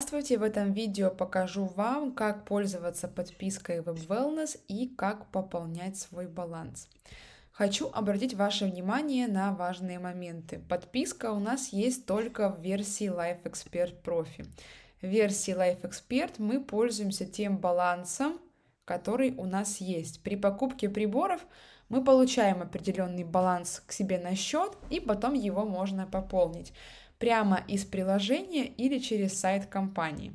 Здравствуйте! В этом видео покажу вам, как пользоваться подпиской Web Wellness и как пополнять свой баланс. Хочу обратить ваше внимание на важные моменты. Подписка у нас есть только в версии Life Expert Profi. В версии Life Expert мы пользуемся тем балансом, который у нас есть. При покупке приборов мы получаем определенный баланс к себе на счет, и потом его можно пополнить прямо из приложения или через сайт компании.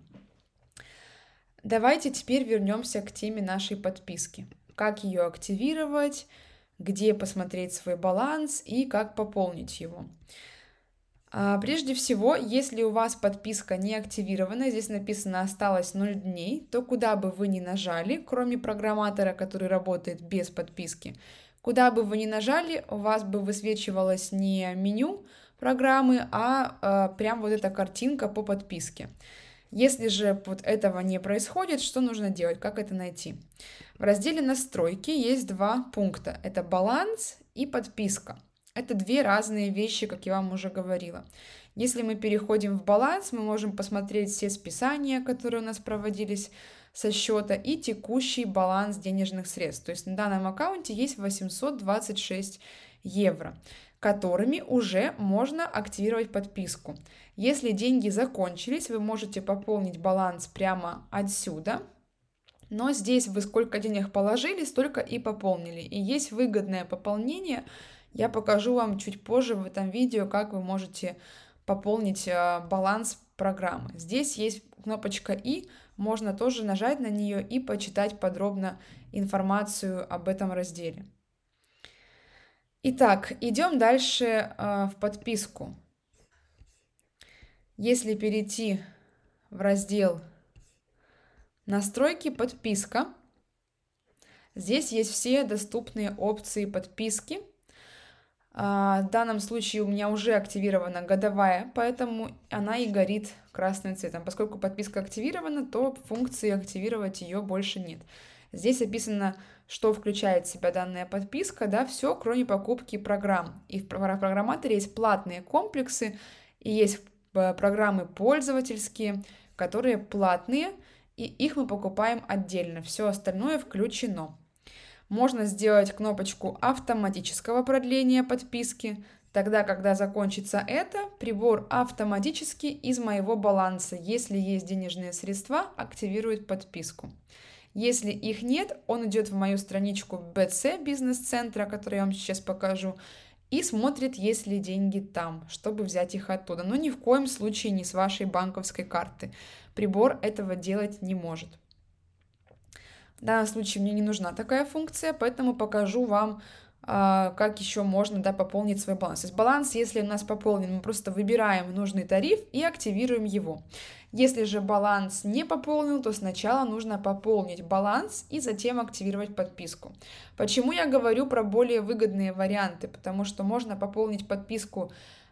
Давайте теперь вернемся к теме нашей подписки. Как ее активировать, где посмотреть свой баланс и как пополнить его. А, прежде всего, если у вас подписка не активирована, здесь написано «осталось 0 дней», то куда бы вы ни нажали, кроме программатора, который работает без подписки, куда бы вы ни нажали, у вас бы высвечивалось не меню программы, а э, прям вот эта картинка по подписке. Если же вот этого не происходит, что нужно делать, как это найти? В разделе «Настройки» есть два пункта. Это баланс и подписка. Это две разные вещи, как я вам уже говорила. Если мы переходим в баланс, мы можем посмотреть все списания, которые у нас проводились со счета и текущий баланс денежных средств. То есть на данном аккаунте есть 826 евро которыми уже можно активировать подписку. Если деньги закончились, вы можете пополнить баланс прямо отсюда. Но здесь вы сколько денег положили, столько и пополнили. И есть выгодное пополнение. Я покажу вам чуть позже в этом видео, как вы можете пополнить э, баланс программы. Здесь есть кнопочка «И», можно тоже нажать на нее и почитать подробно информацию об этом разделе. Итак, идем дальше э, в подписку. Если перейти в раздел «Настройки подписка», здесь есть все доступные опции подписки. Э, в данном случае у меня уже активирована годовая, поэтому она и горит красным цветом. Поскольку подписка активирована, то функции активировать ее больше нет. Здесь описано, что включает в себя данная подписка, да, все, кроме покупки программ. И в программаторе есть платные комплексы, и есть э, программы пользовательские, которые платные, и их мы покупаем отдельно, все остальное включено. Можно сделать кнопочку автоматического продления подписки, Тогда, когда закончится это, прибор автоматически из моего баланса, если есть денежные средства, активирует подписку. Если их нет, он идет в мою страничку BC бизнес-центра, которую я вам сейчас покажу, и смотрит, есть ли деньги там, чтобы взять их оттуда. Но ни в коем случае не с вашей банковской карты. Прибор этого делать не может. В данном случае мне не нужна такая функция, поэтому покажу вам а, как еще можно да, пополнить свой баланс. То есть баланс, если у нас пополнен, мы просто выбираем нужный тариф и активируем его. Если же баланс не пополнен, то сначала нужно пополнить баланс и затем активировать подписку. Почему я говорю про более выгодные варианты? Потому что можно пополнить подписку,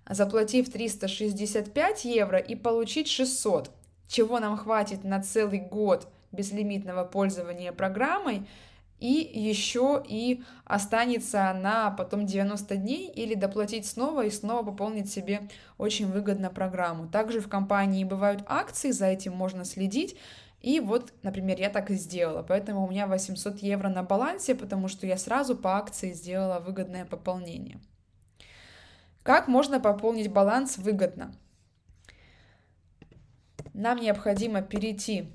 заплатив 365 евро и получить 600, чего нам хватит на целый год безлимитного пользования программой – и еще и останется она потом 90 дней или доплатить снова и снова пополнить себе очень выгодно программу. Также в компании бывают акции, за этим можно следить. И вот, например, я так и сделала, поэтому у меня 800 евро на балансе, потому что я сразу по акции сделала выгодное пополнение. Как можно пополнить баланс выгодно? Нам необходимо перейти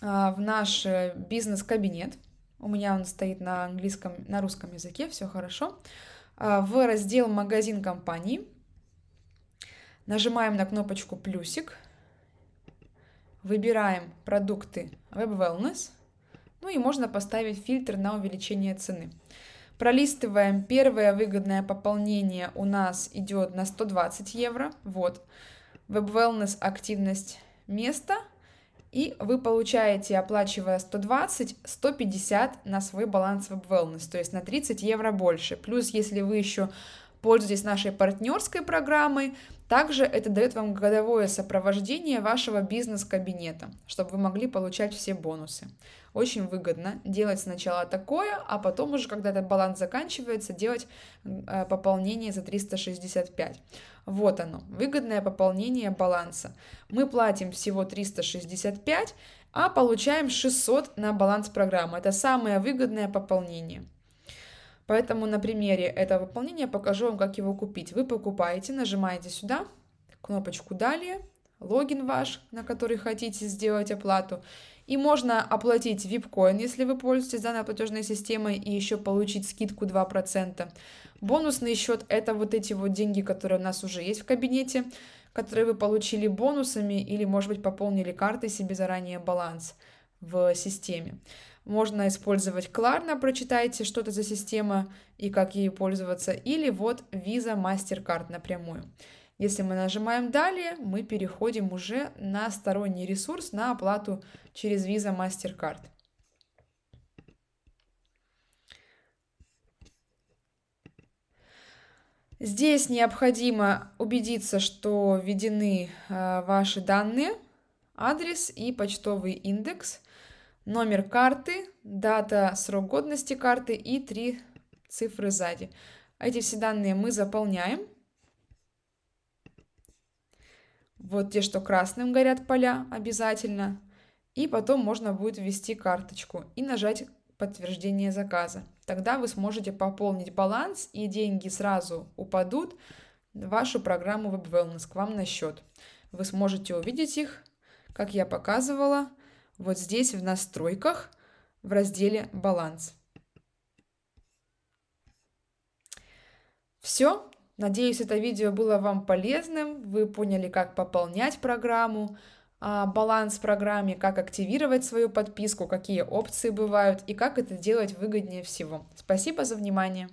а, в наш э, бизнес-кабинет. У меня он стоит на английском, на русском языке, все хорошо. А, в раздел «Магазин компании» нажимаем на кнопочку «Плюсик», выбираем продукты Web Wellness, ну и можно поставить фильтр на увеличение цены. Пролистываем первое выгодное пополнение у нас идет на 120 евро. Вот. Web Wellness активность место и вы получаете, оплачивая 120, 150 на свой баланс веб-wellness, то есть на 30 евро больше. Плюс, если вы еще Пользуйтесь нашей партнерской программой. Также это дает вам годовое сопровождение вашего бизнес-кабинета, чтобы вы могли получать все бонусы. Очень выгодно делать сначала такое, а потом уже, когда этот баланс заканчивается, делать э, пополнение за 365. Вот оно, выгодное пополнение баланса. Мы платим всего 365, а получаем 600 на баланс программы. Это самое выгодное пополнение. Поэтому на примере этого выполнения покажу вам, как его купить. Вы покупаете, нажимаете сюда, кнопочку «Далее», логин ваш, на который хотите сделать оплату. И можно оплатить випкоин, если вы пользуетесь данной платежной системой, и еще получить скидку 2%. Бонусный счет – это вот эти вот деньги, которые у нас уже есть в кабинете, которые вы получили бонусами или, может быть, пополнили карты себе заранее баланс – в системе. Можно использовать Кларна, прочитайте, что это за система и как ею пользоваться, или вот Visa MasterCard напрямую. Если мы нажимаем «Далее», мы переходим уже на сторонний ресурс, на оплату через Visa MasterCard. Здесь необходимо убедиться, что введены э, ваши данные – адрес и почтовый индекс, номер карты, дата, срок годности карты и три цифры сзади. Эти все данные мы заполняем. Вот те, что красным горят поля, обязательно. И потом можно будет ввести карточку и нажать подтверждение заказа. Тогда вы сможете пополнить баланс и деньги сразу упадут в вашу программу WebWellness к вам на счет. Вы сможете увидеть их как я показывала, вот здесь в настройках в разделе «Баланс». Все. Надеюсь, это видео было вам полезным. Вы поняли, как пополнять программу, а, баланс программе, как активировать свою подписку, какие опции бывают и как это делать выгоднее всего. Спасибо за внимание.